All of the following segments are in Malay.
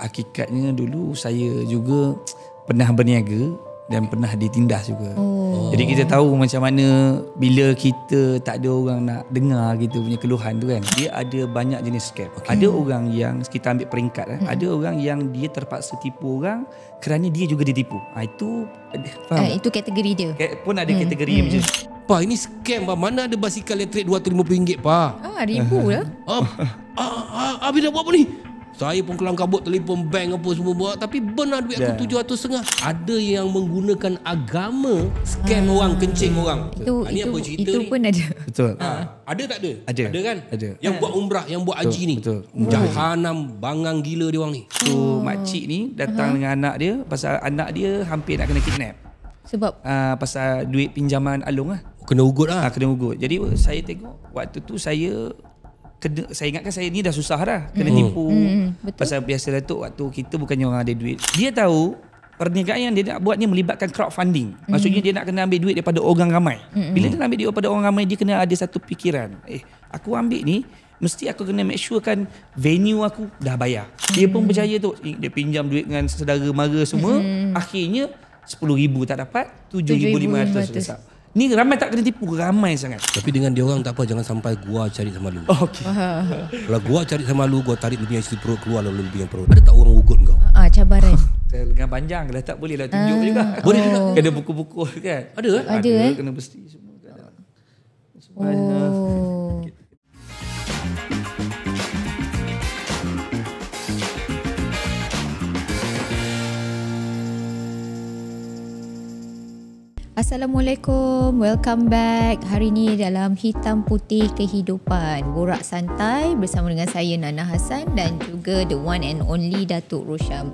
hakikatnya dulu saya juga pernah berniaga dan pernah ditindas juga. Oh. Jadi kita tahu macam mana bila kita tak ada orang nak dengar kita punya keluhan tu kan. Dia ada banyak jenis scam. Okay. Ada orang yang kita ambil peringkat eh. Hmm. Ada orang yang dia terpaksa tipu orang kerana dia juga ditipu. Ha, itu eh, faham. Uh, itu kategori dia. K- pun ada hmm. kategori hmm. macam hmm. Pa, ini scam pa. Mana ada basikal elektrik RM250 pa? Ah, ribu lah. Ah, ah, ah, ah, ah, ah, ah, saya pun kelam kabut telefon bank apa semua buat tapi benar duit aku yeah. 700 setengah. Ada yang menggunakan agama scam ha. orang kencing orang. Itu, ha, itu, itu ni? pun ada. Betul. Ha. Ada tak ada? Ada, ada kan? Ada. Yang ha. buat umrah, yang buat haji ni. Betul. Jahanam bangang gila dia orang ni. Oh. Tu so, oh. makcik ni datang ha. dengan anak dia pasal anak dia hampir nak kena kidnap. Sebab uh, pasal duit pinjaman Alung lah. Kena ugut lah. Ha, kena ugut. Jadi saya tengok waktu tu saya kena, saya ingatkan saya ni dah susah dah kena mm. tipu mm. Betul? pasal biasa datuk waktu kita bukannya orang ada duit dia tahu perniagaan yang dia nak buat ni melibatkan crowdfunding hmm. maksudnya mm. dia nak kena ambil duit daripada orang ramai mm. bila dia nak ambil duit daripada orang ramai dia kena ada satu fikiran eh aku ambil ni mesti aku kena make sure kan venue aku dah bayar dia pun percaya tu eh, dia pinjam duit dengan saudara mara semua mm. akhirnya 10000 tak dapat 7500 sudah Ni ramai tak kena tipu Ramai sangat Tapi dengan dia orang tak apa Jangan sampai gua cari sama lu oh, okay. Kalau gua cari sama lu Gua tarik lebih isteri perut keluar Lalu lebih yang perut Ada tak orang ugut kau? Ah, cabaran Dengan panjang dah tak boleh dah tunjuk ah, juga Boleh juga Kena buku-buku kan Ada eh? Ada, ada eh? Kena besti semua Oh. Assalamualaikum, welcome back hari ini dalam Hitam Putih Kehidupan Borak Santai bersama dengan saya Nana Hassan dan juga the one and only Datuk Rosham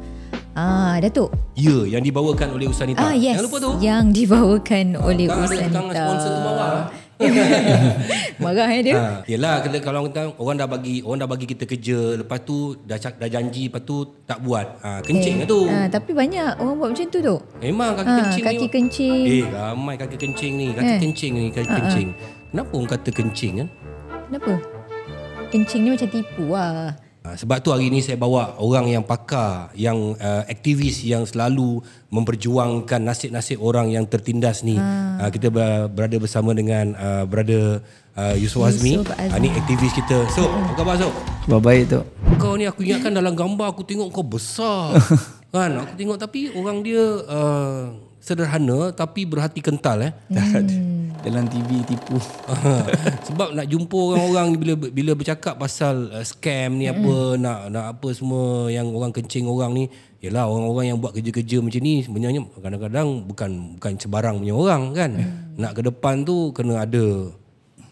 Ah, Datuk. Ya, yang dibawakan oleh Usanita. Ah, yes. Jangan lupa tu. Yang dibawakan oleh ah, Usanita. Tak ada sponsor tu bawah. Marah eh dia. Ha. Yelah kalau kalau kita orang dah bagi orang dah bagi kita kerja lepas tu dah cak, dah janji lepas tu tak buat. Ha kencing eh. tu. Ha tapi banyak orang buat macam tu tu. Memang kaki ha, kencing kaki ni. kencing. Eh ramai kaki kencing ni, kaki eh. kencing ni, kaki ha, kencing. Ha. Kenapa orang kata kencing kan? Kenapa? Kencing ni macam tipu lah. Ah, sebab tu hari ni saya bawa orang yang pakar, yang uh, aktivis yang selalu memperjuangkan nasib-nasib orang yang tertindas ni. Hmm. Uh, kita berada bersama dengan uh, brother uh, Yusuf Azmi. uh, ni aktivis kita. So, apa khabar So? Khabar baik tu. Kau ni aku ingatkan dalam gambar aku tengok kau besar. kan? Aku tengok tapi orang dia... Uh, sederhana tapi berhati kental eh. Hmm. Dalam TV tipu. Sebab nak jumpa orang-orang bila bila bercakap pasal uh, scam ni apa hmm. nak nak apa semua yang orang kencing orang ni ialah orang-orang yang buat kerja-kerja macam ni sebenarnya kadang-kadang bukan bukan sebarang punya orang kan. Hmm. Nak ke depan tu kena ada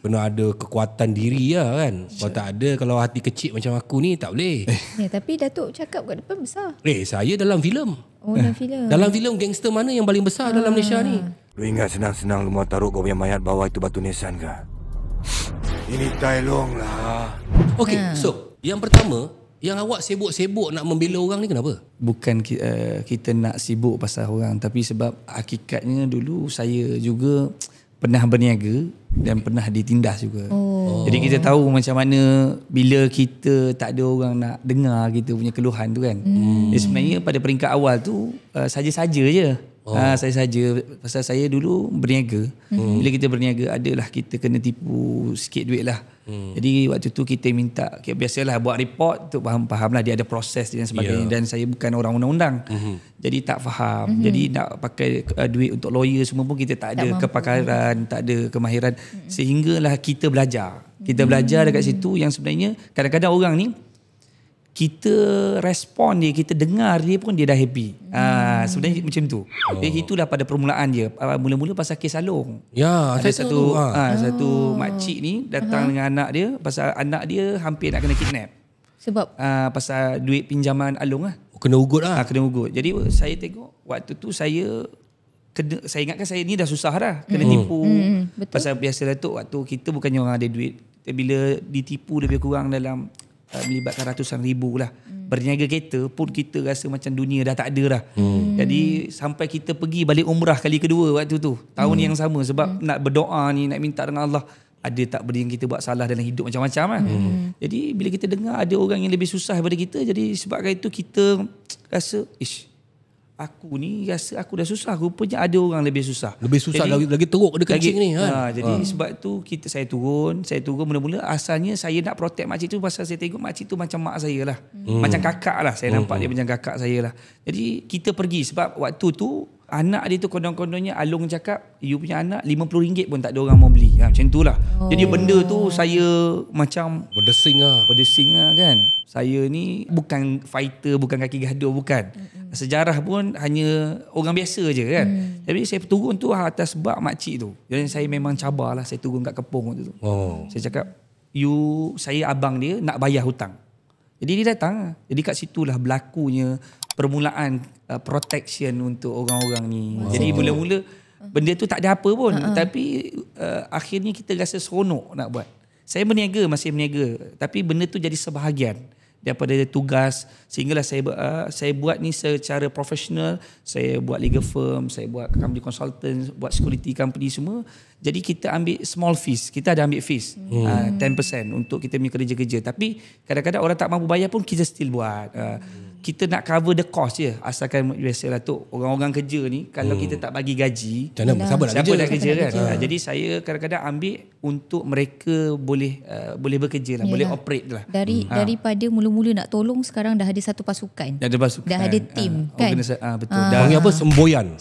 pernah ada kekuatan diri lah kan. Kalau tak ada kalau hati kecil macam aku ni tak boleh. Eh, ya, tapi Datuk cakap kat depan besar. Eh saya dalam filem. Oh dalam filem. Dalam filem gangster mana yang paling besar ah. dalam Malaysia ni? Lu ingat senang-senang lu mau taruh kau punya mayat bawah itu batu nisan ke? Ini Tai Long lah. Okay, ha. Ah. so yang pertama, yang awak sibuk-sibuk nak membela orang ni kenapa? Bukan uh, kita nak sibuk pasal orang tapi sebab hakikatnya dulu saya juga pernah berniaga dan pernah ditindas juga. Oh. Jadi kita tahu macam mana bila kita tak ada orang nak dengar kita punya keluhan tu kan. Hmm. Jadi sebenarnya pada peringkat awal tu uh, saja-saja je. Oh. Ha, saya saja pasal saya dulu berniaga. Hmm. Bila kita berniaga adalah kita kena tipu sikit duit lah. Hmm. Jadi waktu tu kita minta okay, biasalah buat report tu faham-faham lah dia ada proses dan sebagainya yeah. dan saya bukan orang undang-undang. Mm-hmm. Jadi tak faham. Mm-hmm. Jadi nak pakai uh, duit untuk lawyer semua pun kita tak, tak ada mampu. kepakaran, tak ada kemahiran mm-hmm. sehinggalah kita belajar. Kita hmm. belajar dekat situ yang sebenarnya kadang-kadang orang ni kita respon dia, kita dengar dia pun dia dah happy. Ah, hmm. Uh, sebenarnya macam tu. Oh. Jadi itulah pada permulaan dia. Ah, mula-mula pasal kes Along. Ya, ada satu ha. uh, satu makcik ni datang uh dengan anak dia pasal anak dia hampir nak kena kidnap. Sebab uh, pasal duit pinjaman Along lah. Uh. Kena ugut lah. Uh, kena ugut. Jadi saya tengok waktu tu saya kena, saya ingatkan saya ni dah susah dah kena hmm. tipu. Hmm, hmm. Betul. Pasal biasa Datuk waktu kita bukannya orang ada duit. Bila ditipu lebih kurang dalam melibatkan ratusan ribu lah. Hmm. Berniaga kereta pun kita rasa macam dunia dah tak ada dah. Hmm. Jadi sampai kita pergi balik umrah kali kedua waktu tu. Tahun hmm. yang sama sebab hmm. nak berdoa ni, nak minta dengan Allah. Ada tak benda yang kita buat salah dalam hidup macam-macam lah. Hmm. Jadi bila kita dengar ada orang yang lebih susah daripada kita. Jadi sebabkan itu kita rasa, ish, aku ni rasa aku dah susah rupanya ada orang lebih susah lebih susah jadi, lagi, lagi teruk dia kencing ni kan ha, jadi ha. sebab tu kita saya turun saya turun mula-mula asalnya saya nak protect makcik tu pasal saya tengok makcik tu macam mak saya lah hmm. macam kakak lah saya hmm. nampak dia macam kakak saya lah jadi kita pergi sebab waktu tu anak dia tu kondong-kondongnya Alung cakap you punya anak RM50 pun tak ada orang mau beli ha, macam itulah oh. jadi benda tu saya macam berdesing lah berdesing lah kan saya ni bukan fighter bukan kaki gaduh bukan sejarah pun hanya orang biasa je kan mm. jadi saya turun tu atas sebab makcik tu jadi saya memang lah. saya turun kat kepung tu oh. saya cakap you saya abang dia nak bayar hutang jadi dia datang jadi kat situlah berlakunya permulaan uh, protection untuk orang-orang ni. Oh. Jadi mula-mula benda tu tak ada apa pun uh-huh. tapi uh, akhirnya kita rasa seronok nak buat. Saya berniaga masih berniaga tapi benda tu jadi sebahagian daripada tugas sehinggalah saya uh, saya buat ni secara profesional, saya buat legal firm, saya buat company consultant, buat security company semua. Jadi kita ambil small fees. Kita ada ambil fees hmm. uh, ah, 10% untuk kita punya kerja-kerja tapi kadang-kadang orang tak mampu bayar pun kita still buat. Uh, kita nak cover the cost je asalkan biasa lah tu orang-orang kerja ni kalau hmm. kita tak bagi gaji Cana, siapa, siapa nak kerja, nak kerja kan kerja. Ha. jadi saya kadang-kadang ambil untuk mereka boleh uh, boleh bekerja lah Yalah. boleh operate lah dari hmm. Ha. daripada ha. mula-mula nak tolong sekarang dah ada satu pasukan dah ada pasukan dah ada tim. ha. kan ha. betul ha. dah ha. apa semboyan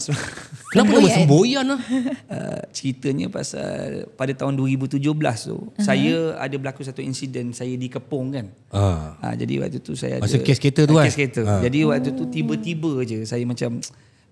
Kenapa kamu semboyan lah? ceritanya pasal pada tahun 2017 tu, uh-huh. saya ada berlaku satu insiden, saya dikepung kan. Uh. Uh, jadi waktu tu saya ada... Masa kes kereta tu kan? Kes kereta. Uh. Jadi waktu tu tiba-tiba je saya macam...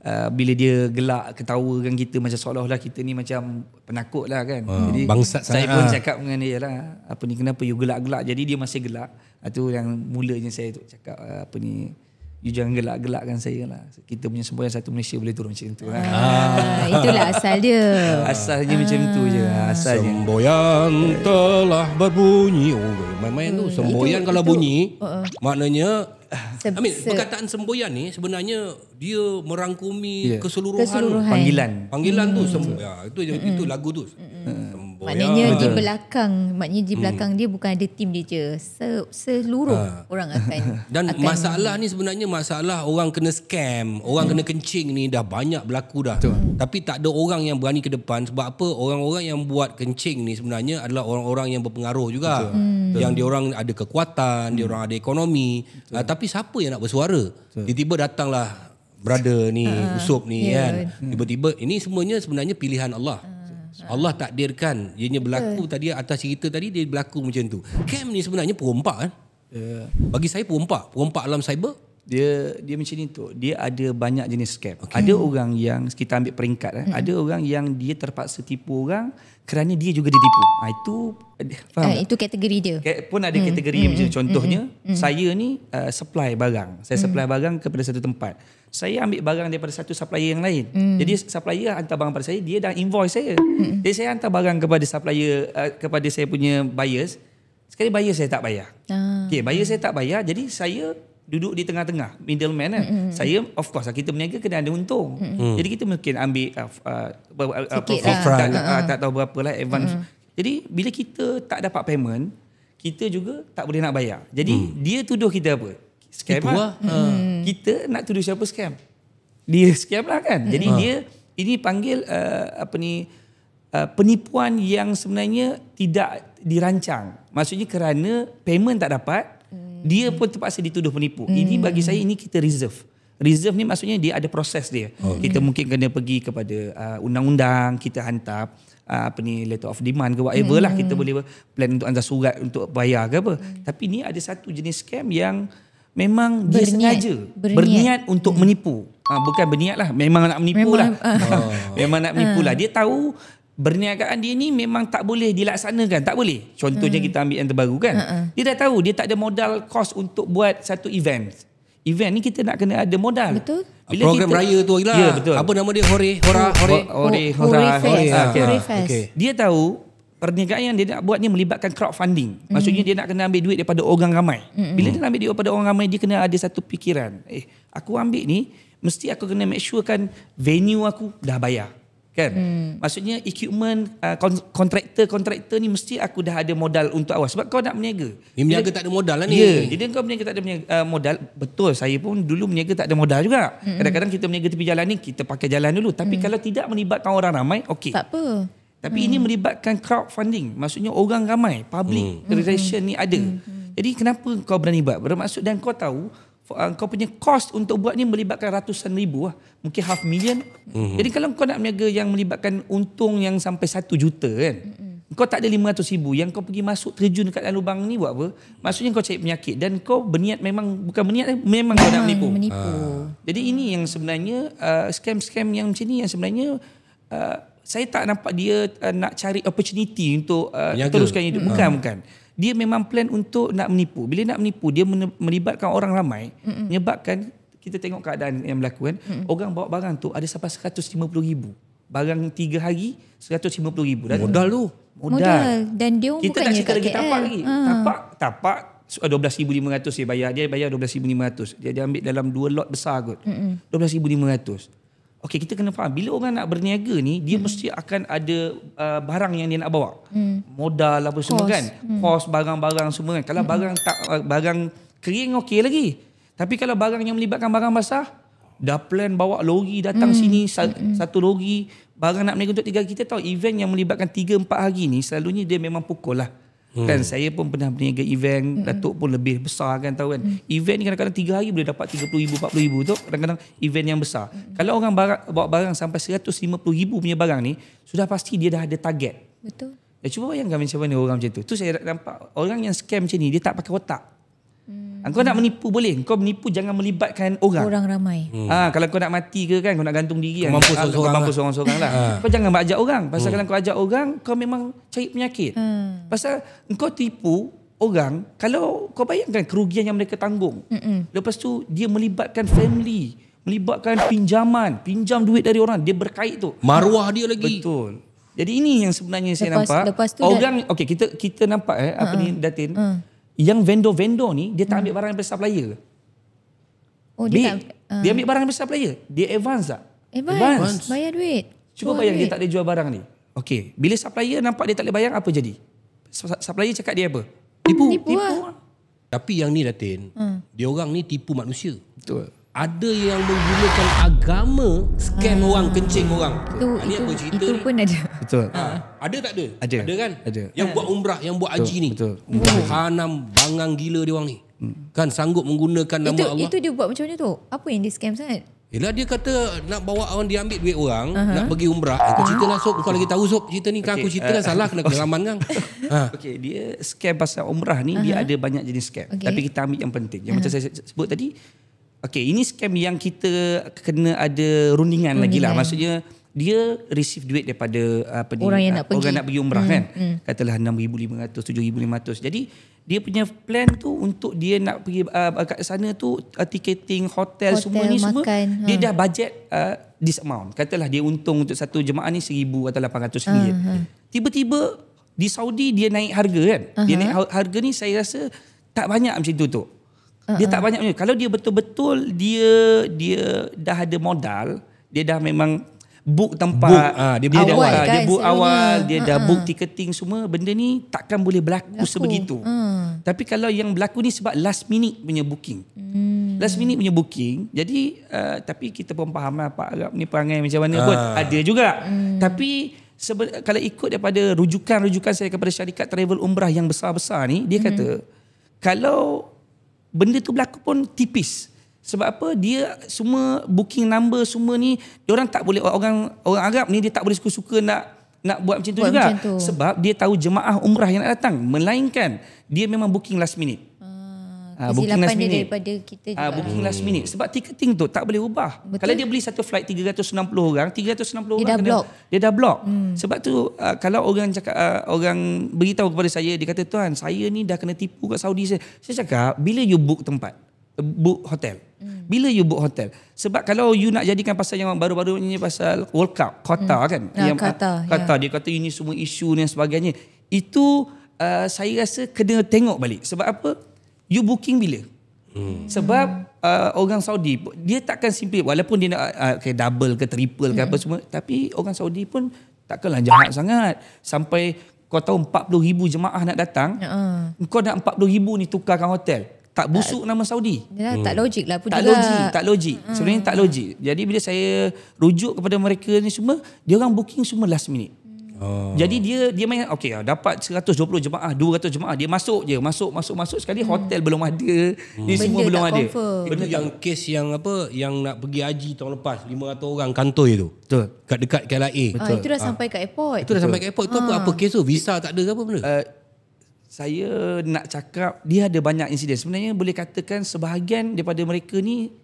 Uh, bila dia gelak ketawa dengan kita macam seolah-olah kita ni macam penakut lah kan uh, jadi bangsat saya pun cakap dengan dia lah apa ni kenapa you gelak-gelak jadi dia masih gelak itu yang mulanya saya tu cakap apa ni you jangan gelak-gelakkan saya lah. Kita punya semboyan satu Malaysia boleh turun macam tu. Ha. Ah, ah. Itulah asal dia. Asalnya ah. macam tu je. Ha, ah. Asal semboyan telah berbunyi. Oh, main-main tu. Hmm, semboyan itu, kalau itu. bunyi, uh-uh. maknanya... Sep, I mean, perkataan semboyan ni sebenarnya dia merangkumi yeah. keseluruhan, keseluruhan. Panggilan. Panggilan hmm. tu semboyan. Itu, itu, hmm. itu lagu tu. Hmm. hmm. Oh maknanya ya. di belakang maknanya di hmm. belakang hmm. dia bukan ada tim dia je seluruh ha. orang akan dan akan masalah ni sebenarnya masalah orang kena scam orang hmm. kena kencing ni dah banyak berlaku dah Betul. Hmm. tapi tak ada orang yang berani ke depan sebab apa orang-orang yang buat kencing ni sebenarnya adalah orang-orang yang berpengaruh juga Betul. Hmm. yang dia orang ada kekuatan hmm. dia orang ada ekonomi Betul. Ah, tapi siapa yang nak bersuara tiba-tiba datanglah brother ni uh, usop ni yeah. kan tiba-tiba ini semuanya sebenarnya pilihan Allah ha. Ha. Allah takdirkan ianya berlaku yeah. tadi atas cerita tadi dia berlaku macam tu. Kem ni sebenarnya perompak kan? Eh? Yeah. Bagi saya perompak, perompak alam cyber dia dia macam ni tu dia ada banyak jenis scam okay. ada orang yang kita ambil peringkat eh. hmm. ada orang yang dia terpaksa tipu orang kerana dia juga ditipu ha, itu eh, faham uh, itu kategori dia K- pun ada hmm. kategori hmm. macam contohnya hmm. hmm. saya ni uh, supply barang saya hmm. supply hmm. barang kepada satu tempat saya ambil barang daripada satu supplier yang lain hmm. jadi supplier hantar barang pada saya dia dah invoice saya hmm. jadi saya hantar barang kepada supplier uh, kepada saya punya buyers sekali buyer saya tak bayar ah. okey buyer saya tak bayar jadi saya duduk di tengah-tengah middleman kan? Mm-hmm. Saya of course lah, kita berniaga kena ada untung. Mm-hmm. Jadi kita mungkin ambil uh, uh, uh, profit lah. tak, uh, uh. tak tahu berapa lah advance. Mm-hmm. Jadi bila kita tak dapat payment, kita juga tak boleh nak bayar. Jadi mm. dia tuduh kita apa? Scam lah. Uh. Kita nak tuduh siapa scam? Dia scam lah kan. Jadi uh. dia ini panggil uh, apa ni uh, penipuan yang sebenarnya tidak dirancang. Maksudnya kerana payment tak dapat dia pun terpaksa dituduh penipu. Hmm. Ini bagi saya ini kita reserve. Reserve ni maksudnya dia ada proses dia. Okay. Oh. Kita mungkin kena pergi kepada uh, undang-undang, kita hantar uh, apa ni letter of demand ke whatever hmm. lah kita hmm. boleh plan untuk hantar surat untuk bayar ke apa. Hmm. Tapi ni ada satu jenis scam yang memang berniat. dia sengaja berniat, berniat untuk hmm. menipu. Ha, bukan berniat lah memang nak menipu memang, lah uh. memang nak menipu uh. lah ah. dia tahu berniagaan dia ni memang tak boleh dilaksanakan. Tak boleh. Contohnya hmm. kita ambil yang terbaru kan. Uh-uh. Dia dah tahu dia tak ada modal kos untuk buat satu event. Event ni kita nak kena ada modal. Betul. Bila Program kita, raya tu lah. Ya, betul. Apa nama dia? Hore? Hora? Oh, oh, oh, Hore? Hore? Hore Fest. Ah. Dia tahu perniagaan yang dia nak buat ni melibatkan crowdfunding. Hmm. Maksudnya dia nak kena ambil duit daripada orang ramai. Hmm. Bila dia nak ambil duit daripada orang ramai, dia kena ada satu fikiran. Eh, aku ambil ni, mesti aku kena make sure kan venue aku dah bayar kan hmm. maksudnya equipment kontraktor uh, ni mesti aku dah ada modal untuk awal sebab kau nak berniaga ni berniaga tak ada modal lah ni ya jadi kau berniaga tak ada berniaga, uh, modal betul saya pun dulu berniaga tak ada modal juga hmm. kadang-kadang kita berniaga tepi jalan ni kita pakai jalan dulu tapi hmm. kalau tidak melibatkan orang ramai okey tak apa tapi hmm. ini melibatkan crowdfunding maksudnya orang ramai public hmm. relation hmm. ni ada hmm. hmm. jadi kenapa kau berani buat bermaksud dan kau tahu Ah, kau punya cost untuk buat ni melibatkan ratusan ribu lah. Mungkin half million. Mm-hmm. Jadi kalau kau nak meniaga yang melibatkan untung yang sampai satu juta kan. Mm-hmm. Kau tak ada lima ratus ribu. Yang kau pergi masuk terjun dekat dalam lubang ni buat apa? Maksudnya kau cari penyakit. Dan kau berniat memang, bukan berniat eh, memang kau nak menipu. menipu. Ah. Jadi ini yang sebenarnya, uh, scam-scam yang macam ni yang sebenarnya... Uh, saya tak nampak dia uh, nak cari opportunity untuk uh, teruskan hidup. Hmm. Bukan, ha. bukan dia memang plan untuk nak menipu. Bila nak menipu, dia melibatkan orang ramai, mm-hmm. menyebabkan kita tengok keadaan yang berlaku kan. Mm-hmm. Orang bawa barang tu ada sampai 150 ribu. Barang tiga hari, 150 ribu. Dan modal tu. Modal. Dan dia kita tak cakap lagi tapak eh. lagi. Ha. Tapak, tapak 12,500 ah, dia bayar. Dia bayar 12,500. Dia, dia ambil dalam dua lot besar kot. Mm-hmm. 12,500. Okay kita kena faham bila orang nak berniaga ni dia hmm. mesti akan ada uh, barang yang dia nak bawa. Hmm. Modal apa semua kan? Hmm. Kos hmm. barang-barang semua kan. Kalau hmm. barang tak uh, barang kering okey lagi. Tapi kalau barang yang melibatkan barang basah dah plan bawa lori datang hmm. sini sa- hmm. hmm. satu lori barang nak berniaga untuk tiga kita tahu event yang melibatkan tiga empat hari ni selalunya dia memang pukul lah. Hmm. Kan saya pun pernah berniaga event, hmm. Datuk pun lebih besar kan tahu kan. Hmm. Event ni kadang-kadang 3 hari boleh dapat ribu, 30,000 ribu tu kadang-kadang event yang besar. Hmm. Kalau orang barang, bawa barang sampai ribu punya barang ni, sudah pasti dia dah ada target. Betul. Ya cuba bayangkan macam mana orang macam tu. Tu saya nampak orang yang scam macam ni dia tak pakai otak. Engkau ah, hmm. nak menipu boleh. Engkau menipu jangan melibatkan orang. Orang ramai. Ha, kalau kau nak mati ke kan, kau nak gantung diri kan. Mampu ah, lah. seorang-seorang lah. Seorang -seorang lah. kau jangan ajak orang. Pasal hmm. kalau kau ajak orang, kau memang cari penyakit. Hmm. Pasal engkau tipu orang, kalau kau bayangkan kerugian yang mereka tanggung. Hmm. Lepas tu dia melibatkan family. Melibatkan pinjaman. Pinjam duit dari orang. Dia berkait tu. Maruah dia lagi. Betul. Jadi ini yang sebenarnya lepas, saya nampak. Lepas tu orang, dah... okay, kita, kita nampak eh, apa uh -uh. ni Datin. Uh. Yang vendor-vendor ni dia tak hmm. ambil barang daripada supplier. Oh dia tak, uh, dia ambil barang daripada supplier. Dia advance tak? Advance. advance. Bayar duit. Cuba bayar duit. dia tak boleh jual barang ni. Okey, bila supplier nampak dia tak boleh bayar apa jadi? Supplier cakap dia apa? Tipu, tipu. Lah. tipu. Lah. Tapi yang ni Datin, hmm. dia orang ni tipu manusia. Betul ada yang menggunakan agama scam ha. Ah. orang kencing hmm. orang. Itu Ini ah, itu, apa cerita itu pun ni? ada. Betul. Ha. Ada tak ada? Ada, ada kan? Ada. Yang ha. buat umrah, yang buat haji ni. Betul. Hanam bangang gila dia orang ni. Hmm. Kan sanggup menggunakan nama Allah. Itu dia buat macam mana tu? Apa yang dia scam sangat? Yelah dia kata nak bawa orang dia ambil duit orang uh-huh. nak pergi umrah. Aku ah. cerita lah Sob. Kau lagi tahu Sob cerita ni kan okay. aku cerita uh, salah kena kelaman kan. ha. Okay dia scam pasal umrah ni uh-huh. dia ada banyak jenis scam. Okay. Tapi kita ambil yang penting. Yang uh-huh. macam saya sebut tadi Okay, ini scam yang kita kena ada rundingan lagi lah. Maksudnya dia receive duit daripada apa ni, orang yang ah, nak orang pergi, nak pergi umrah hmm, kan. Hmm. Katalah 6500, 7500. Jadi dia punya plan tu untuk dia nak pergi uh, kat sana tu uh, ticketing hotel, hotel semua ni makan, semua ha. dia dah budget uh, this amount. Katalah dia untung untuk satu jemaah ni 1000 atau 800 ringgit. Uh-huh. Tiba-tiba di Saudi dia naik harga kan. Uh-huh. Dia naik harga ni saya rasa tak banyak macam tu tu. Dia tak banyak punya. Kalau dia betul-betul dia dia dah ada modal, dia dah memang book tempat, book, ha, dia book awal, ah, dia, guys, dia book sebenarnya. awal, dia uh-huh. dah book ticketing semua, benda ni takkan boleh berlaku, berlaku. sebegitu. Hmm. Tapi kalau yang berlaku ni sebab last minute punya booking. Hmm. Last minute punya booking. Jadi uh, tapi kita pun faham lah Pak Arab ni perangai macam mana uh. pun ada juga. Hmm. Tapi sebe- kalau ikut daripada rujukan-rujukan saya kepada syarikat travel umrah yang besar-besar ni, dia hmm. kata kalau benda tu berlaku pun tipis sebab apa dia semua booking number semua ni dia orang tak boleh orang orang Arab ni dia tak boleh suka-suka nak nak buat macam tu buat juga macam tu. sebab dia tahu jemaah umrah yang nak datang melainkan dia memang booking last minute Kesilapan ah, ah, booking last minute. daripada kita juga. Uh, booking hmm. last minute. Sebab ticketing tu tak boleh ubah. Betul. Kalau dia beli satu flight 360 orang, 360 dia orang dah kena, block. dia dah block. Hmm. Sebab tu uh, kalau orang cakap uh, orang beritahu kepada saya, dia kata tuan, saya ni dah kena tipu kat Saudi saya. Saya cakap, bila you book tempat? Book hotel. Hmm. Bila you book hotel? Sebab kalau you nak jadikan pasal yang baru-baru ni pasal World Cup, hmm. Qatar hmm. kan? Nah, yang ya. Qatar. Qatar yeah. dia kata ini semua isu ni dan sebagainya. Itu uh, saya rasa kena tengok balik. Sebab apa? You booking bila? Hmm. Sebab uh, orang Saudi dia takkan simple walaupun dia nak uh, okay, double ke triple hmm. ke apa hmm. semua tapi orang Saudi pun takkanlah jahat sangat sampai kau tahu 40 ribu jemaah nak datang hmm. kau nak 40 ribu ni tukarkan hotel tak busuk nama Saudi. Yalah, hmm. Tak logik lah. Pun tak, juga. Logik, tak logik. Hmm. Sebenarnya tak logik. Jadi bila saya rujuk kepada mereka ni semua, dia orang booking semua last minute. Oh. Jadi dia dia main okey ah, dapat 120 jemaah, 200 jemaah dia masuk je, masuk masuk masuk sekali hmm. hotel hmm. belum ada. Hmm. Ini semua Benda belum ada. Confirm. yang kes yang apa yang nak pergi haji tahun lepas 500 orang kantoi itu. Betul. Kat dekat KLIA. Betul. Ah, itu dah ah. sampai kat airport. Itu Betul. dah sampai kat airport. Itu ah. apa apa kes tu? Visa tak ada ke apa benda? Uh, saya nak cakap dia ada banyak insiden. Sebenarnya boleh katakan sebahagian daripada mereka ni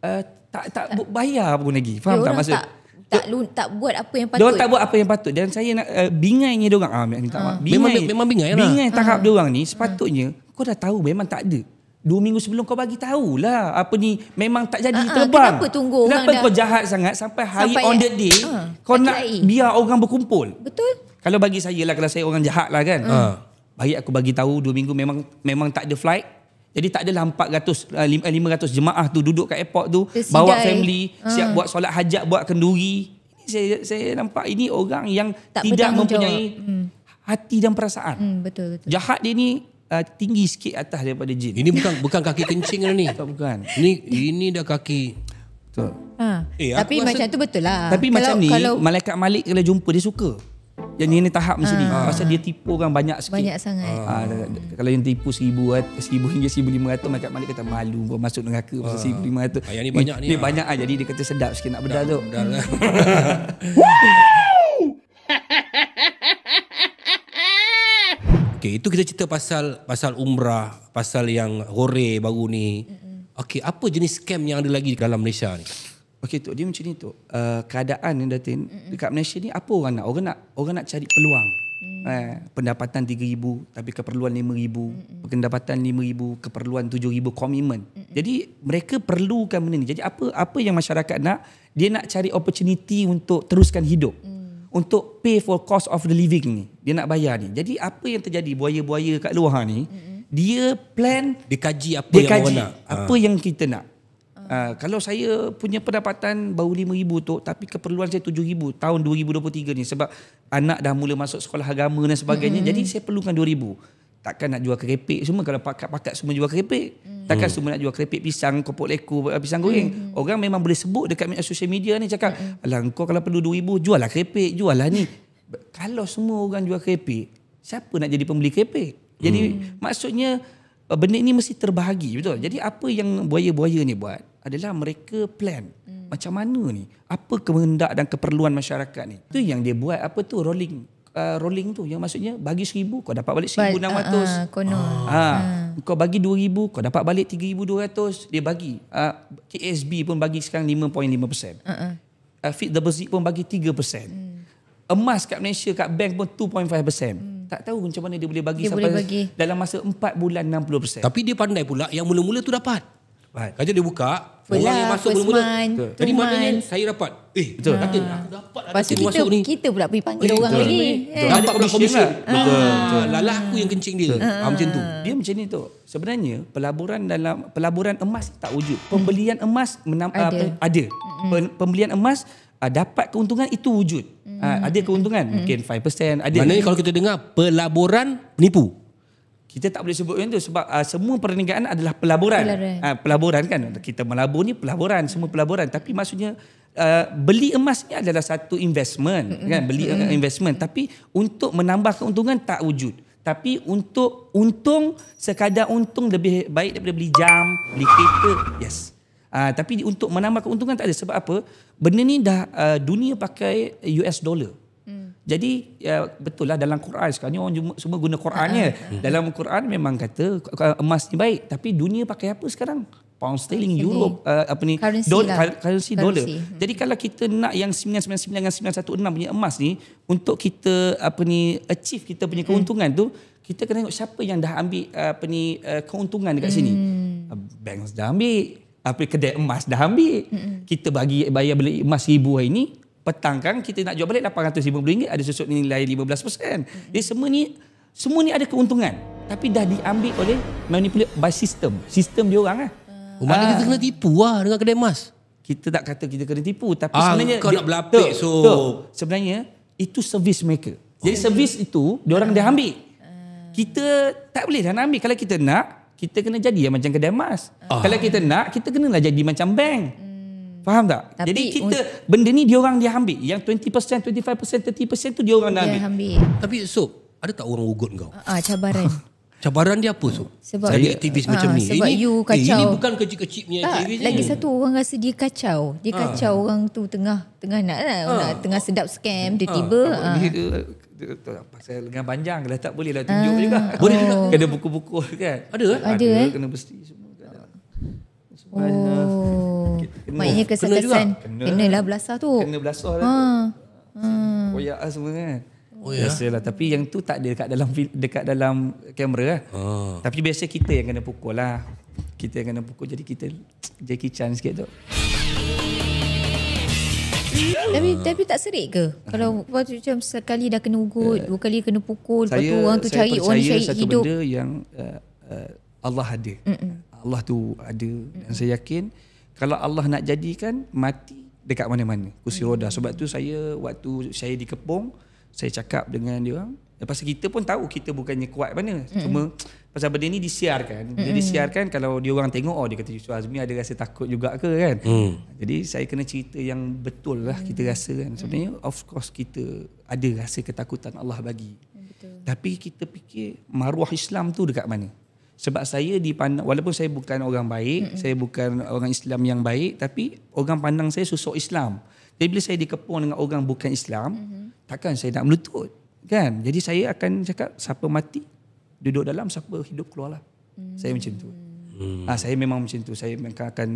uh, tak tak bayar pun lagi. Faham dia ya, tak maksud? Tak tak lu, tak buat apa yang patut. Dia tak buat apa yang patut dan saya nak uh, bingainya dia orang. Ah minta maaf. Bingai, memang memang bingai lah. Bingai tahap ha. dia orang ni ah. sepatutnya ha. kau dah tahu memang tak ada. Dua minggu sebelum kau bagi tahu lah, apa ni memang tak jadi uh terbang. Kenapa tunggu orang kenapa dah. Kenapa kau jahat sangat sampai hari sampai on the day uh, kau nak lain. biar orang berkumpul. Betul. Kalau bagi saya lah kalau saya orang jahat lah kan. Uh. Baik aku bagi tahu dua minggu memang memang tak ada flight. Jadi tak adalah 400 500 eh, eh, jemaah tu duduk kat airport tu Tersidai. Eh, bawa family ha. siap buat solat hajat buat kenduri. Ini saya saya nampak ini orang yang tak tidak mempunyai hmm. hati dan perasaan. Hmm, betul betul. Jahat dia ni uh, tinggi sikit atas daripada jin. Ini bukan bukan kaki kencing ni. Tak bukan. Ini ini dah kaki Ha. Eh, tapi macam tu betul lah. Tapi kalau, macam ni kalau, malaikat Malik kalau jumpa dia suka. Yang ni, ni tahap macam ni. Ah. Pasal dia tipu orang banyak sikit. Banyak sangat. Ah, ah. kalau yang tipu seribu, seribu hingga seribu lima ratus, mereka malik kata malu buat masuk neraka pasal seribu lima ratus. Yang ni banyak ni. Dia banyak lah. Jadi dia kata sedap sikit nak bedal tu. Bedal lah. okay, itu kita cerita pasal pasal umrah, pasal yang hore baru ni. Okay, apa jenis scam yang ada lagi dalam Malaysia ni? Okey tu dia macam ni tu Uh, eh, keadaan yang datin Mm-mm. dekat Malaysia ni apa orang nak? Orang nak orang nak cari peluang. Mm. Eh, pendapatan 3000 tapi keperluan 5000, pendapatan 5000, keperluan 7000 komitmen. Jadi mereka perlukan benda ni. Jadi apa apa yang masyarakat nak? Dia nak cari opportunity untuk teruskan hidup. Mm. Untuk pay for cost of the living ni. Dia nak bayar ni. Jadi apa yang terjadi buaya-buaya kat luar ni? Mm-mm. Dia plan, dikaji apa dia yang kaji orang nak. Apa ha. yang kita nak? Uh, kalau saya punya pendapatan baru RM5,000 tu tapi keperluan saya RM7,000 tahun 2023 ni sebab anak dah mula masuk sekolah agama dan sebagainya mm. jadi saya perlukan RM2,000 takkan nak jual kerepek semua kalau pakat-pakat semua jual kerepek mm. takkan mm. semua nak jual kerepek pisang kopok leku pisang goreng mm. orang memang boleh sebut dekat social media ni cakap mm. alah kau kalau perlu RM2,000 jual lah kerepek jual lah ni kalau semua orang jual kerepek siapa nak jadi pembeli kerepek jadi mm. maksudnya uh, benda ni mesti terbahagi betul jadi apa yang buaya-buaya ni buat adalah mereka plan hmm. macam mana ni apa kehendak dan keperluan masyarakat ni hmm. tu yang dia buat apa tu rolling uh, rolling tu yang maksudnya bagi seribu kau dapat balik seribu enam ratus ah, ah, ah. kau bagi dua ribu kau dapat balik tiga ribu dua ratus dia bagi uh, KSB pun bagi sekarang lima poin lima persen fit deposit pun bagi tiga persen hmm. emas kat Malaysia kat bank pun 2.5 persen hmm tak tahu macam mana dia boleh bagi dia sampai boleh bagi. dalam masa empat bulan enam puluh 60%. Tapi dia pandai pula yang mula-mula tu dapat. Right. Kajian dia buka, orang yang masuk belum mula. Jadi ni saya dapat. Eh, betul. Ha. Ah. Latin, aku dapat lah. Pasti kita, masuk ni. kita pula pergi panggil eh, orang lagi. Eh. Dapat pula komisen. Lah. Betul. Ah. Lala aku yang kencing dia. Ha. Macam tu. Dia macam ni tu. Sebenarnya, pelaburan dalam pelaburan emas tak wujud. Pembelian emas menam, ada. Uh, ada. hmm Pembelian emas Uh, dapat keuntungan itu wujud. Uh, ada keuntungan mm. mungkin 5%. Ada. Maknanya kalau kita dengar pelaburan penipu kita tak boleh sebut itu sebab uh, semua perniagaan adalah pelaburan. Ha, pelaburan kan. Kita melabur ni pelaburan, semua pelaburan. Tapi maksudnya uh, beli emas ni adalah satu investment mm-hmm. kan, beli mm-hmm. investment tapi untuk menambah keuntungan tak wujud. Tapi untuk untung sekadar untung lebih baik daripada beli jam, beli kereta. Yes. Uh, tapi untuk menambah keuntungan tak ada sebab apa? Benda ni dah uh, dunia pakai US dollar. Jadi ya, betul lah dalam Quran sekarang ni orang semua guna Qurannya. Ah. dalam Quran memang kata emas ni baik tapi dunia pakai apa sekarang? Pound sterling, euro, uh, eh, apa ni? Currency Dol- lah. currency, currency dollar. Hmm. Jadi kalau kita nak yang 999 dan 916 punya emas ni untuk kita apa ni achieve kita punya hmm. keuntungan tu kita kena tengok siapa yang dah ambil eh, apa ni eh, keuntungan dekat sini. Hmm. Banks dah ambil apa kedai emas dah ambil. Kita bagi bayar beli emas ribu hari ni petang kan kita nak jual balik RM850 ada susut nilai 15%. Mm-hmm. Jadi semua ni semua ni ada keuntungan tapi dah diambil oleh manipulate by system. Sistem dia orang lah. Oh, Mana kita ah. kena tipu lah dengan kedai emas. Kita tak kata kita kena tipu tapi ah, sebenarnya kau dia, nak berlapik tuh, so tuh, sebenarnya itu servis mereka. Jadi okay. Oh. servis itu dia orang dah ambil. Kita tak boleh dah nak ambil kalau kita nak kita kena jadi macam kedai emas. Uh. Kalau kita nak kita kena lah jadi macam bank. Mm. Faham tak? Tapi Jadi kita un- benda ni dia orang dia ambil. Yang 20%, 25%, 30% tu dia orang dah ambil. Dia ambil. Tapi sup, ada tak orang ugut kau? Ah, uh, cabaran. cabaran dia apa sup? Sebab Saya aktivis uh, macam uh, ni. Sebab ini, you kacau. Eh, ini bukan kecil-kecil punya aktivis ni. Lagi satu orang rasa dia kacau. Dia ah. kacau uh. orang tu tengah tengah nak, nak uh. tengah sedap scam dia uh. tiba. Uh. Dia, dia, pasal lengan panjang lah tak boleh lah tunjuk uh. juga. Boleh juga. Oh. Kena buku-buku kan. Ada eh? Ada, ada eh? Kena mesti Oh. Kena, Maknanya kesan kena, kena, kena lah belasah tu. Kena belasah lah. Ha. Hmm. Oh ya lah semua kan. Oh ya. Biasalah tapi yang tu tak ada dekat dalam dekat dalam kamera lah. Ha. Tapi biasa kita yang kena pukul lah. Kita yang kena pukul jadi kita Jackie Chan sikit tu. Tapi uh. tapi tak serik ke? Kalau waktu macam sekali dah kena ugut, uh, dua kali kena pukul, saya, lepas tu orang tu cari orang cari hidup. Saya percaya satu benda yang uh, uh, Allah ada. Mm-mm. Allah tu ada dan saya yakin kalau Allah nak jadikan mati dekat mana-mana kursi roda hmm. sebab tu saya waktu saya dikepung saya cakap dengan dia orang lepas kita pun tahu kita bukannya kuat mana hmm. cuma pasal benda ni disiarkan dia hmm. disiarkan kalau dia orang tengok oh dia kata Yusuf Azmi ada rasa takut juga ke kan hmm. jadi saya kena cerita yang betul lah kita rasa kan sebenarnya of course kita ada rasa ketakutan Allah bagi ya, tapi kita fikir maruah Islam tu dekat mana? sebab saya dipandang walaupun saya bukan orang baik mm-hmm. saya bukan orang Islam yang baik tapi orang pandang saya sosok Islam jadi bila saya dikepung dengan orang bukan Islam mm-hmm. takkan saya nak melutut kan jadi saya akan cakap siapa mati duduk dalam siapa hidup keluarlah mm-hmm. saya mm. macam tu mm. ha, saya memang macam tu saya memang akan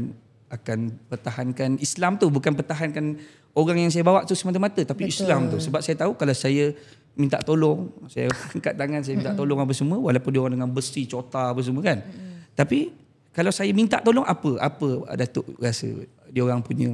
akan pertahankan Islam tu bukan pertahankan orang yang saya bawa tu semata-mata tapi Betul. Islam tu sebab saya tahu kalau saya minta tolong saya angkat tangan saya minta tolong apa semua walaupun dia orang dengan besi cota apa semua kan tapi kalau saya minta tolong apa apa datuk rasa dia orang punya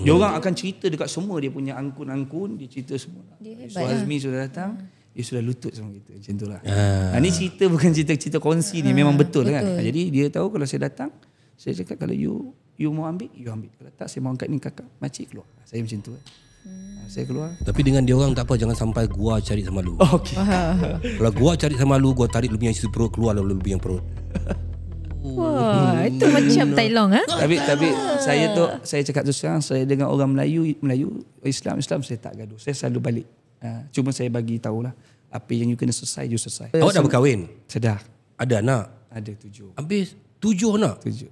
dia orang akan cerita dekat semua dia punya angkun-angkun dia cerita semua dia Azmi lah. sudah datang dia sudah lutut sama kita macam itulah ha. Ah. ni cerita bukan cerita-cerita kongsi ni memang ah, betul, kan jadi dia tahu kalau saya datang saya cakap kalau you you mau ambil you ambil kalau tak saya mau angkat ni kakak macik keluar saya macam tu kan. Hmm. Saya keluar. Tapi dengan dia orang tak apa jangan sampai gua cari sama lu. Oh, okey. Kalau gua cari sama lu gua tarik lebih yang isi perut keluar lalu lebih yang perut. Wah, itu macam hmm. tai long ah. Eh? Tapi tapi ah. saya tu saya cakap tu sekarang saya dengan orang Melayu Melayu Islam Islam saya tak gaduh. Saya selalu balik. Ah, cuma saya bagi tahu lah, apa yang you kena selesai you selesai. Awak dah berkahwin? Sudah. Ada anak? Ada tujuh. Habis tujuh anak? Tujuh.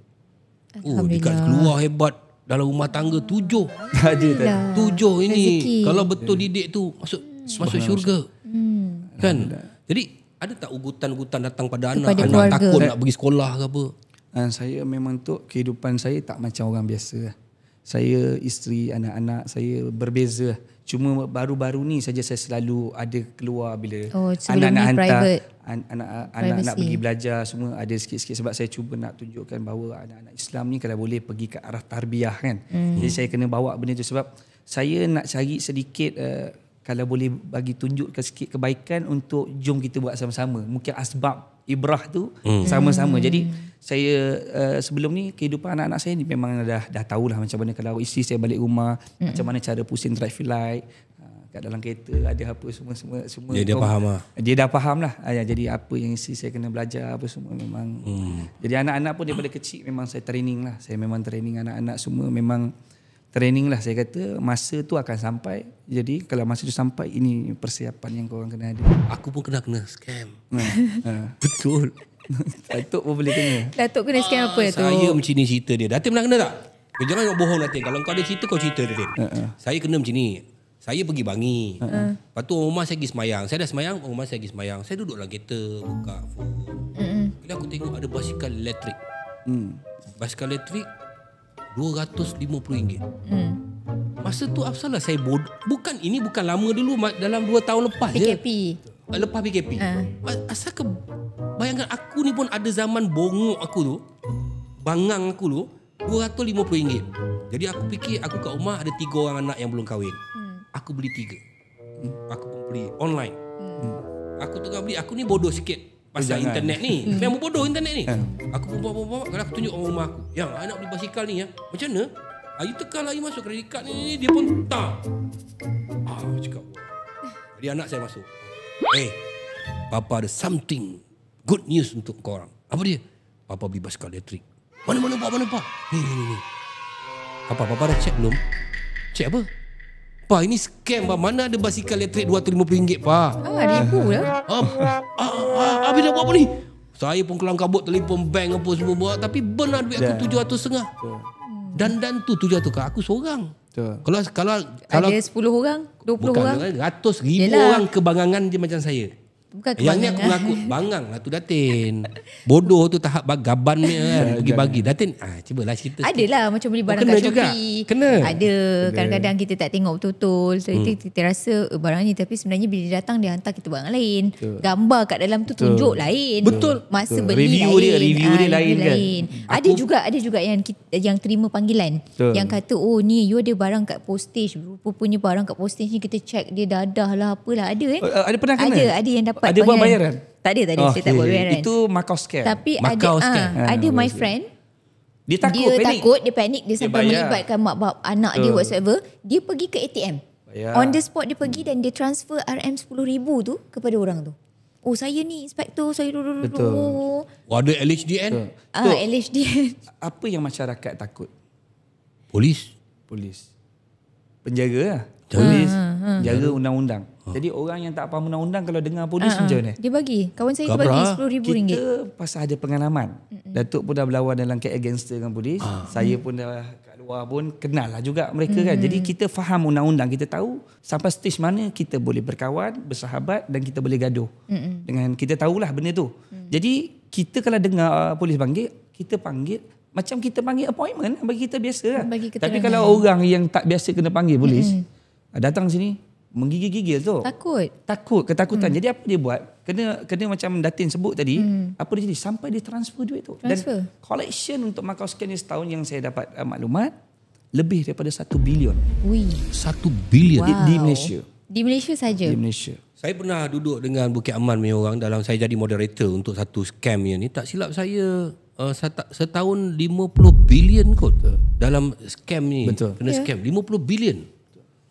Oh, dekat keluar hebat dalam rumah tangga tujuh. Tak ada tak ada. Tujuh ini. Rezeki. Kalau betul hmm. didik tu masuk masuk syurga. Hmm. Kan? Jadi ada tak ugutan-ugutan datang pada anak Kepada anak keluarga. takut nak eh. pergi sekolah ke apa? Ah, saya memang tu kehidupan saya tak macam orang biasa. Saya isteri anak-anak saya berbeza. Cuma baru-baru ni saja saya selalu ada keluar bila oh, anak-anak hantar anak-anak anak nak pergi belajar semua ada sikit-sikit sebab saya cuba nak tunjukkan bahawa anak-anak Islam ni kalau boleh pergi ke arah tarbiyah kan. Hmm. Jadi saya kena bawa benda tu sebab saya nak cari sedikit uh, kalau boleh bagi tunjukkan sikit kebaikan untuk jom kita buat sama-sama. Mungkin asbab ibrah tu hmm. sama-sama. Jadi saya uh, sebelum ni kehidupan anak-anak saya ni memang dah dah tahulah macam mana kalau isteri saya balik rumah, hmm. macam mana cara pusing traffic light, ah, kat dalam kereta ada apa semua semua semua. Dia, dia faham ah. Dia dah faham lah. Uh, ah, ya, jadi apa yang isteri saya kena belajar apa semua memang. Hmm. Jadi anak-anak pun daripada kecil memang saya training lah. Saya memang training anak-anak semua memang training lah saya kata masa tu akan sampai jadi kalau masa tu sampai ini persiapan yang kau orang kena ada aku pun kena kena scam betul Datuk pun boleh kena Datuk kena scam apa ah, tu saya macam ni cerita dia Datuk pernah kena tak kau jangan nak bohong Datuk kalau kau ada cerita kau cerita Datuk uh-uh. saya kena macam ni saya pergi bangi uh-uh. lepas tu rumah saya pergi semayang saya dah semayang rumah saya pergi semayang saya duduk dalam kereta buka uh-uh. bila aku tengok ada basikal elektrik uh-uh. basikal elektrik RM250. Hmm. Masa tu lah saya bodoh. bukan ini bukan lama dulu dalam 2 tahun lepas PKP. je. PKP. Eh, lepas PKP. Uh. Ha. Asal ke bayangkan aku ni pun ada zaman bongok aku tu. Bangang aku tu RM250. Jadi aku fikir aku kat rumah ada 3 orang anak yang belum kahwin. Hmm. Aku beli 3. Hmm. Aku pun beli online. Hmm. Aku tengah beli aku ni bodoh sikit pasal jangan. internet ni. Memang bodoh internet ni. Hmm. aku pun bawa bawa kalau aku tunjuk orang rumah aku. Yang anak beli basikal ni ya. Macam mana? Ah, you tekan lah, you masuk kredit card ni, ni, dia pun tak. Ah, cakap. Jadi anak saya masuk. Eh, Papa ada something good news untuk korang. Apa dia? Papa beli basikal elektrik. Mana mana pak, mana pak? Ni ni ni. Apa papa dah check belum? Check apa? Pa ini scam pa. Mana ada basikal elektrik dua rm pinggir pa? Ah, oh, ribu lah. Ah, ah, Apa? ah, ah apa ni? Saya pun kelam kabut telefon bank apa semua buat. Tapi benar duit aku tujuh ratus setengah. Dan dan tu tujuh ratus kak. Aku seorang. Kalau kalau kalau ada sepuluh orang, dua puluh orang, ratus ribu orang kebangangan dia macam saya. Bukan Yang ni aku mengaku eh. Bangang lah tu Datin Bodoh tu tahap gaban ni kan ya, Pergi-bagi Datin ah, Cuba lah cerita Ada lah macam beli barang oh, kena kat juga. Shopee Kena Ada Kadang-kadang kita tak tengok betul-betul So kita, hmm. kita rasa eh, Barang ni Tapi sebenarnya bila dia datang Dia hantar kita barang lain betul. Gambar kat dalam tu Tunjuk betul. lain Betul Masa betul. beli review lain dia, Review ah, dia lain, ah, lain kan Ada juga Ada juga yang kita Yang terima panggilan betul. Yang kata Oh ni you ada barang kat postage Rupa punya barang kat postage ni Kita check dia dadah lah Apalah ada eh uh, Ada pernah kena Ada, ada yang dapat dapat ada buat bayaran tak ada tadi oh, buat bayaran itu makau scare tapi ada ah, scare. Uh, ah, ada my friend dia takut dia panik. takut dia panik dia, dia sampai bayar. melibatkan mak bap anak uh. dia whatsoever dia pergi ke ATM bayar. on the spot dia pergi dan dia transfer RM10,000 tu kepada orang tu Oh saya ni inspektor saya dulu dulu. Betul. Oh, ada LHDN. Ah uh, LHDN. Apa yang masyarakat takut? Polis. Polis. Penjaga lah. Polis. Ah, Penjaga ha, ha. undang-undang. Ah. Jadi orang yang tak faham undang-undang kalau dengar polis uh-huh. macam ni. Dia bagi. Kawan saya Kabra. tu bagi RM10,000. Kita pasal ada pengalaman. Uh-huh. Datuk pun dah berlawan dalam kek gangster dengan polis. uh Saya pun dah kat luar pun kenal lah juga mereka uh-huh. kan. Jadi kita faham undang-undang. Kita tahu sampai stage mana kita boleh berkawan, bersahabat dan kita boleh gaduh. Uh-huh. Dengan kita tahulah benda tu. uh Jadi kita kalau dengar uh, polis panggil, kita panggil macam kita panggil appointment lah bagi kita biasa kan. Bagi Tapi kalau orang yang tak biasa kena panggil polis, uh-huh. datang sini menggigil-gigil tu. Takut. Takut, ketakutan. Mm. Jadi apa dia buat? Kena kena macam Datin sebut tadi, mm. apa dia jadi? Sampai dia transfer duit tu. Transfer. Dan collection untuk Macau Scan setahun yang saya dapat uh, maklumat, lebih daripada satu bilion. Ui. Satu bilion? Wow. Di, di Malaysia. Di Malaysia saja. Di Malaysia. Saya pernah duduk dengan Bukit Aman punya orang dalam saya jadi moderator untuk satu scam ni. Tak silap saya uh, setahun 50 bilion kot uh, dalam scam ni. Betul. Kena yeah. scam. 50 bilion.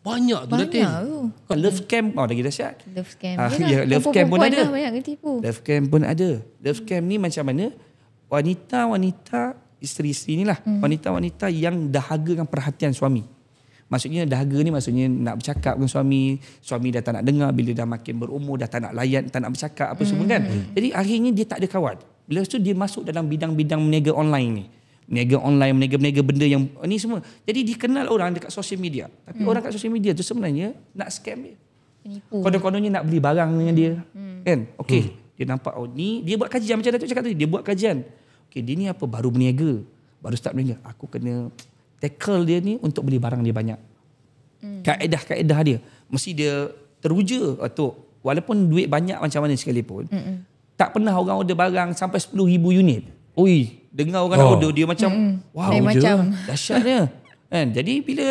Banyak tu Banyak Datin. Banyak tu. Love scam oh, lagi dahsyat. Love scam. Ah, ya, love scam pun, lah, pun ada. Love scam pun ada. Love scam ni macam mana? Wanita-wanita isteri-isteri ni lah. Hmm. Wanita-wanita yang dahagakan perhatian suami. Maksudnya dahaga ni maksudnya nak bercakap dengan suami. Suami dah tak nak dengar bila dah makin berumur. Dah tak nak layan, tak nak bercakap apa hmm. semua kan. Hmm. Jadi akhirnya dia tak ada kawan. Lepas tu dia masuk dalam bidang-bidang meniaga online ni niaga online, meniaga-meniaga benda yang ni semua. Jadi dikenal orang dekat sosial media. Tapi hmm. orang kat sosial media tu sebenarnya nak scam dia. Konon-kononnya nak beli barang dengan dia. Hmm. Kan? Okay. Hmm. Dia nampak oh ni, dia buat kajian macam Datuk cakap tadi. Dia buat kajian. Okay, dia ni apa? Baru berniaga. Baru start berniaga. Aku kena tackle dia ni untuk beli barang dia banyak. Hmm. Kaedah-kaedah dia. Mesti dia teruja atau walaupun duit banyak macam mana sekalipun. Hmm, hmm. Tak pernah orang order barang sampai 10,000 unit. Ui, dengar orang nak order oh. dia macam mm. wow dia macam dahsyatnya kan jadi bila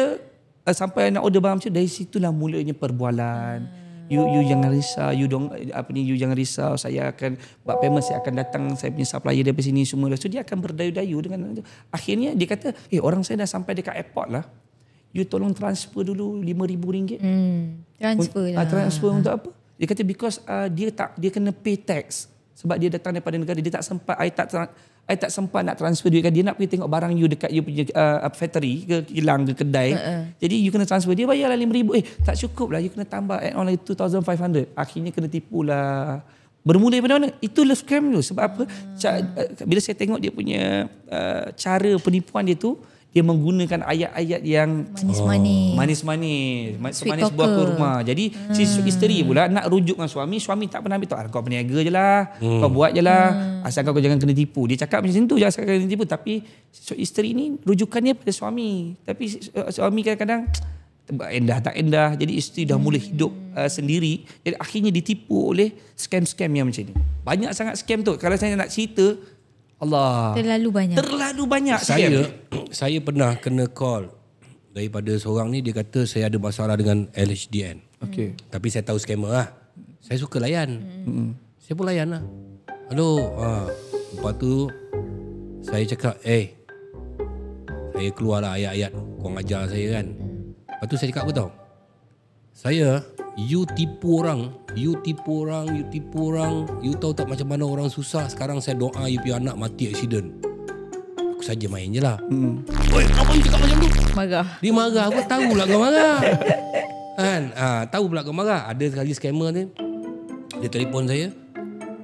uh, sampai nak order barang macam dari situlah mulanya perbualan mm. you you jangan risau you dong apa ni you jangan risau saya akan buat payment saya akan datang saya punya supplier dari sini semua so dia akan berdayu-dayu dengan itu. akhirnya dia kata eh orang saya dah sampai dekat airport lah you tolong transfer dulu RM5,000 mm. transfer ah, lah uh, transfer untuk apa dia kata because uh, dia tak dia kena pay tax sebab dia datang daripada negara dia tak sempat I tak I tak sempat nak transfer duit kan dia nak pergi tengok barang you dekat you punya uh, factory ke kilang ke kedai. Uh-uh. Jadi you kena transfer dia bayarlah RM5,000. Eh tak cukup lah you kena tambah add on lagi RM2,500. Akhirnya kena tipu lah. Bermula daripada mana? Itu love scam tu. Sebab apa? Hmm. Ca- uh, bila saya tengok dia punya uh, cara penipuan dia tu dia menggunakan ayat-ayat yang manis-manis. Oh. Manis-manis. Sweet manis buah kurma. Jadi hmm. si isteri pula nak rujuk dengan suami. Suami tak pernah ambil tahu. Kau peniaga je lah. Hmm. Kau buat je lah. Hmm. Asal kau jangan kena tipu. Dia cakap macam tu. Jangan kena tipu. Tapi so isteri ni rujukannya pada suami. Tapi suami kadang-kadang endah tak endah. Jadi isteri dah mula hmm. hidup uh, sendiri. Jadi akhirnya ditipu oleh scam-scam yang macam ni. Banyak sangat scam tu. Kalau saya nak cerita Allah. Terlalu banyak. Terlalu banyak. Saya saya pernah kena call daripada seorang ni dia kata saya ada masalah dengan LHDN. Okey. Tapi saya tahu scammer lah. Saya suka layan. Hmm. Saya pun layan lah. Hello. Ha. Lepas tu saya cakap, eh saya keluarlah ayat-ayat kau ajar saya kan. Lepas tu saya cakap apa tau? saya you tipu orang you tipu orang you tipu orang you tahu tak macam mana orang susah sekarang saya doa you punya anak mati accident aku saja main je lah hmm. oi apa yang cakap macam tu marah dia marah aku tahu lah kau marah kan ha, tahu pula kau marah ada sekali scammer ni dia telefon saya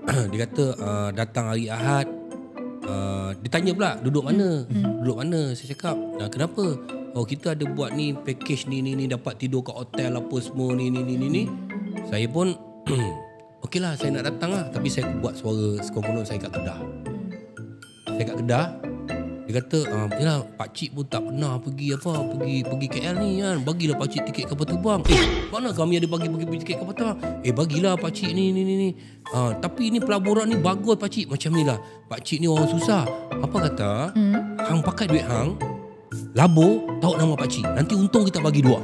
dia kata uh, datang hari Ahad uh, dia tanya pula duduk mana hmm. duduk mana saya cakap kenapa Oh kita ada buat ni package ni ni ni dapat tidur kat hotel apa semua ni ni ni ni ni. Saya pun okey lah saya nak datang lah tapi saya buat suara sekonon saya kat kedah. Saya kat kedah. Dia kata ah yalah pak cik pun tak pernah pergi apa pergi pergi KL ni kan. Bagilah pak cik tiket kapal terbang. Eh mana kami ada bagi pergi tiket kapal terbang? Eh bagilah pak cik ni ni ni ni. Ah tapi ini pelaburan ni bagus pak cik macam ni lah. Pak cik ni orang susah. Apa kata? Hmm? Hang pakai duit hang. Labo, tahu nama pakcik. Nanti untung kita bagi dua.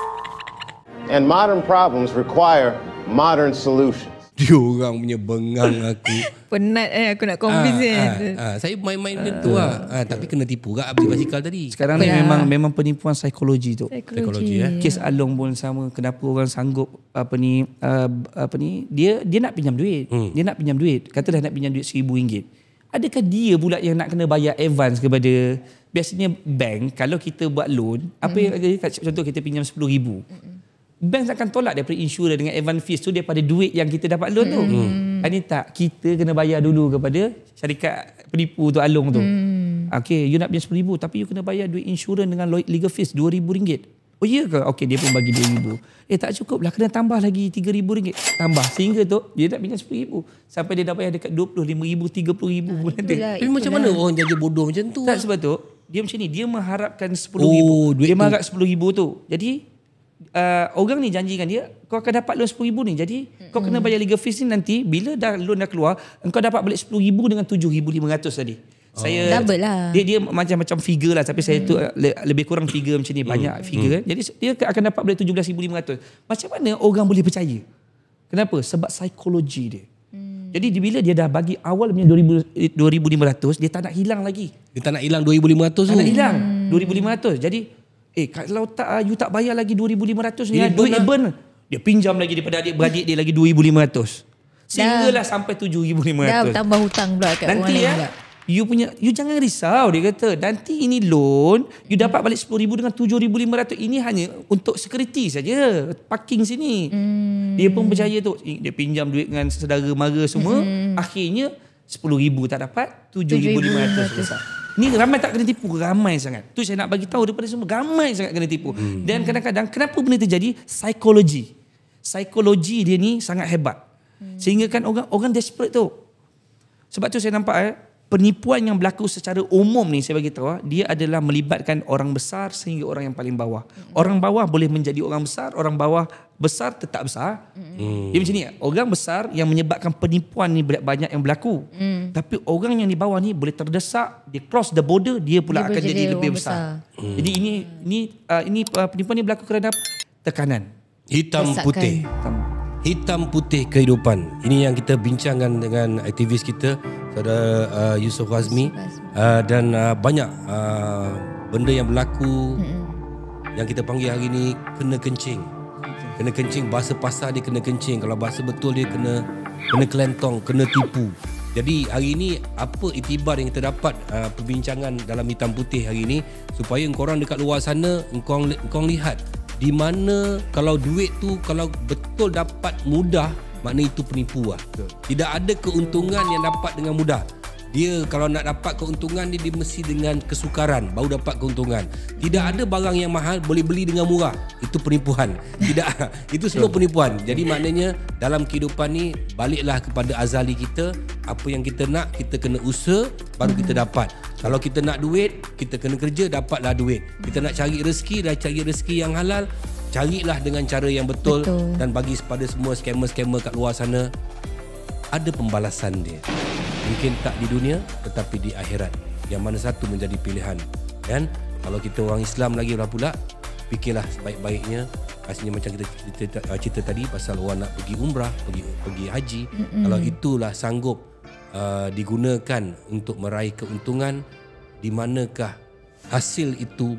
And modern problems require modern solutions. Dia orang punya bengang aku. Penat eh aku nak convince ah, ah, ah, saya main-main uh, tu lah. Ah, tapi kena tipu gak abdi basikal tadi. Sekarang ni ya. memang memang penipuan psikologi tu. Psikologi, ya. Kes Along pun sama. Kenapa orang sanggup apa ni uh, apa ni dia dia nak pinjam duit. Hmm. Dia nak pinjam duit. Kata dah nak pinjam duit RM1000. Adakah dia pula yang nak kena bayar advance kepada biasanya bank kalau kita buat loan mm-hmm. apa yang contoh kita pinjam 10000 mm-hmm. bank akan tolak daripada insurer dengan event fees tu daripada duit yang kita dapat loan mm-hmm. tu mm. mm. ini tak kita kena bayar dulu kepada syarikat penipu tu alung tu mm. okey you nak pinjam 10000 tapi you kena bayar duit insurer dengan legal fees RM2000 oh iya ke okey dia pun bagi RM2000 eh tak cukup lah kena tambah lagi RM3000 tambah sehingga tu dia nak pinjam 10000 sampai dia dah bayar dekat 25000 30000 ha, bulan tu tapi macam mana orang jadi bodoh macam tu tak sebab tu dia macam ni dia mengharapkan 10 oh, dia mengharap ribu tu jadi uh, orang ni janjikan dia kau akan dapat loan ribu ni jadi hmm kau kena hmm. bayar legal fees ni nanti bila dah loan dah keluar kau dapat balik 10 ribu dengan 7500 tadi oh. saya double lah dia dia macam-macam figure lah tapi mm. saya tu hmm. lebih kurang figure macam ni banyak mm. figure mm. jadi dia akan dapat balik 17500 macam mana orang boleh percaya kenapa sebab psikologi dia jadi bila dia dah bagi awal punya 2500 dia tak nak hilang lagi. Dia tak nak hilang 2500 tu. Tak nak hilang 2500. Hmm. Jadi eh kalau tak ah, you tak bayar lagi 2500 ni ah, dia duit lah. burn. Dia pinjam lagi daripada adik-beradik dia lagi 2500. Sehinggalah sampai 7500. Dah tambah hutang pula kat Nanti orang ya, pula. You punya you jangan risau dia kata. Nanti ini loan you hmm. dapat balik 10000 dengan 7500 ini hanya untuk security saja parking sini. Hmm dia pun hmm. percaya tu eh, dia pinjam duit dengan saudara mara semua hmm. akhirnya 10000 tak dapat 7500 rosak ni ramai tak kena tipu ramai sangat tu saya nak bagi tahu daripada semua ramai sangat kena tipu hmm. dan kadang-kadang kenapa benda terjadi psikologi psikologi dia ni sangat hebat hmm. sehingga kan orang orang desperate tu sebab tu saya nampak eh penipuan yang berlaku secara umum ni saya bagi tahu ah, dia adalah melibatkan orang besar sehingga orang yang paling bawah. Orang bawah boleh menjadi orang besar, orang bawah besar tetap besar. Hmm. Dia macam ni, orang besar yang menyebabkan penipuan ni banyak yang berlaku. Hmm. Tapi orang yang di bawah ni boleh terdesak, dia cross the border, dia pula dia akan jadi lebih besar. besar. Hmm. Jadi ini ini uh, ini uh, penipuan ni berlaku kerana tekanan hitam Desakkan. putih. Hitam. hitam putih kehidupan. Ini yang kita bincangkan dengan aktivis kita saudara uh, Yusuf Razmi uh, dan uh, banyak uh, benda yang berlaku hmm yang kita panggil hari ini kena kencing kena kencing bahasa pasar dia kena kencing kalau bahasa betul dia kena kena kelentong kena tipu jadi hari ini apa itibar yang kita dapat uh, perbincangan dalam hitam putih hari ini supaya korang dekat luar sana korang, korang lihat di mana kalau duit tu kalau betul dapat mudah Maknanya itu penipu lah. Tidak ada keuntungan yang dapat dengan mudah. Dia kalau nak dapat keuntungan ni dia mesti dengan kesukaran baru dapat keuntungan. Tidak ada barang yang mahal boleh beli dengan murah. Itu penipuan. Tidak itu semua penipuan. Jadi maknanya dalam kehidupan ni baliklah kepada azali kita, apa yang kita nak kita kena usaha baru kita hmm. dapat. Kalau kita nak duit, kita kena kerja dapatlah duit. Kita nak cari rezeki, dah cari rezeki yang halal, carilah dengan cara yang betul, betul. dan bagi kepada semua scammer-scammer kat luar sana ada pembalasan dia mungkin tak di dunia tetapi di akhirat yang mana satu menjadi pilihan dan kalau kita orang Islam lagi pula pula fikirlah sebaik-baiknya Rasanya macam kita cerita, cerita, uh, cerita tadi pasal orang nak pergi umrah pergi pergi haji Mm-mm. kalau itulah sanggup uh, digunakan untuk meraih keuntungan di manakah hasil itu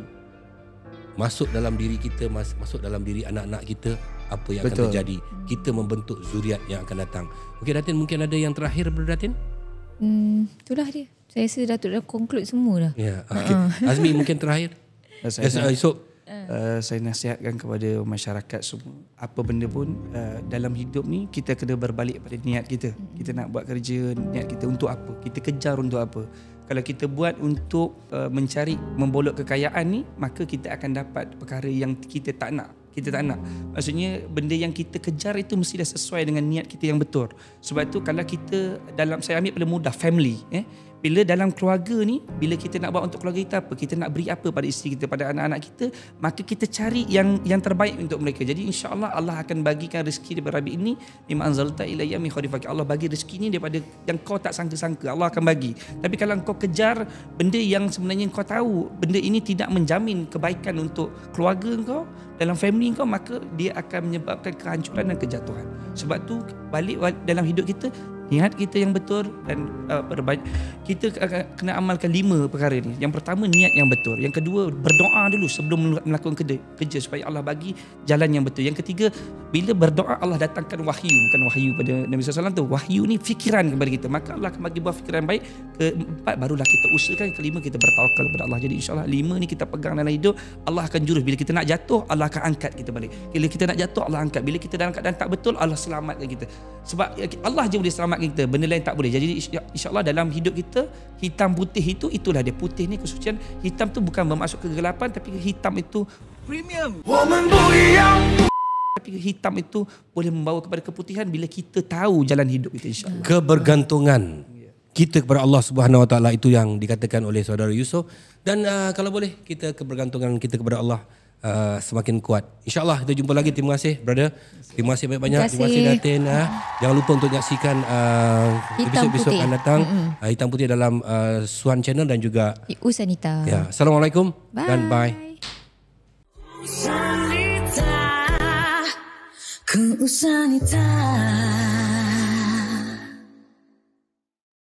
masuk dalam diri kita masuk dalam diri anak-anak kita apa yang Betul. akan terjadi kita membentuk zuriat yang akan datang mungkin Datin mungkin ada yang terakhir Bro Datin hmm, itulah dia saya rasa Datuk dah conclude semua dah ya, ah, okay. uh. Ah. Azmi mungkin terakhir saya, yes, uh, ah. eh, saya nasihatkan kepada masyarakat semua apa benda pun uh, dalam hidup ni kita kena berbalik pada niat kita kita nak buat kerja niat kita untuk apa kita kejar untuk apa kalau kita buat untuk uh, mencari membolot kekayaan ni maka kita akan dapat perkara yang kita tak nak kita tak nak maksudnya benda yang kita kejar itu mesti dah sesuai dengan niat kita yang betul sebab itu kalau kita dalam saya ambil paling mudah family eh bila dalam keluarga ni bila kita nak buat untuk keluarga kita apa kita nak beri apa pada isteri kita pada anak-anak kita maka kita cari yang yang terbaik untuk mereka jadi insyaallah Allah akan bagikan rezeki daripada Rabi ini mimma anzalta ilayya min khairifak Allah bagi rezeki ni daripada yang kau tak sangka-sangka Allah akan bagi tapi kalau kau kejar benda yang sebenarnya kau tahu benda ini tidak menjamin kebaikan untuk keluarga kau dalam family kau maka dia akan menyebabkan kehancuran dan kejatuhan sebab tu balik dalam hidup kita niat kita yang betul dan uh, perbaik kita kena amalkan lima perkara ni yang pertama niat yang betul yang kedua berdoa dulu sebelum melakukan kerja, kerja supaya Allah bagi jalan yang betul yang ketiga bila berdoa Allah datangkan wahyu bukan wahyu pada Nabi SAW tu wahyu ni fikiran kepada kita maka Allah akan bagi buah fikiran baik keempat barulah kita usahakan kelima kita bertawakal kepada Allah jadi insyaAllah lima ni kita pegang dalam hidup Allah akan jurus bila kita nak jatuh Allah akan angkat kita balik bila kita nak jatuh Allah angkat bila kita dalam keadaan tak betul Allah selamatkan kita sebab ya, Allah je boleh selamatkan kita benda lain tak boleh jadi insyaallah dalam hidup kita hitam putih itu itulah dia putih ni kesucian hitam tu bukan bermaksud kegelapan tapi hitam itu premium woman tapi hitam itu boleh membawa kepada keputihan bila kita tahu jalan hidup kita insyaallah kebergantungan kita kepada Allah Subhanahu Wa Taala itu yang dikatakan oleh saudara Yusof dan uh, kalau boleh kita kebergantungan kita kepada Allah uh, semakin kuat. InsyaAllah kita jumpa lagi. Terima kasih, brother. Terima kasih banyak-banyak. Terima kasih, kasih Datin. Uh, jangan lupa untuk menyaksikan uh, episod-episod akan datang. Uh, hitam Putih dalam uh, Suan Channel dan juga... Usanita. Ya. Assalamualaikum bye. dan bye. Ku usah ku usah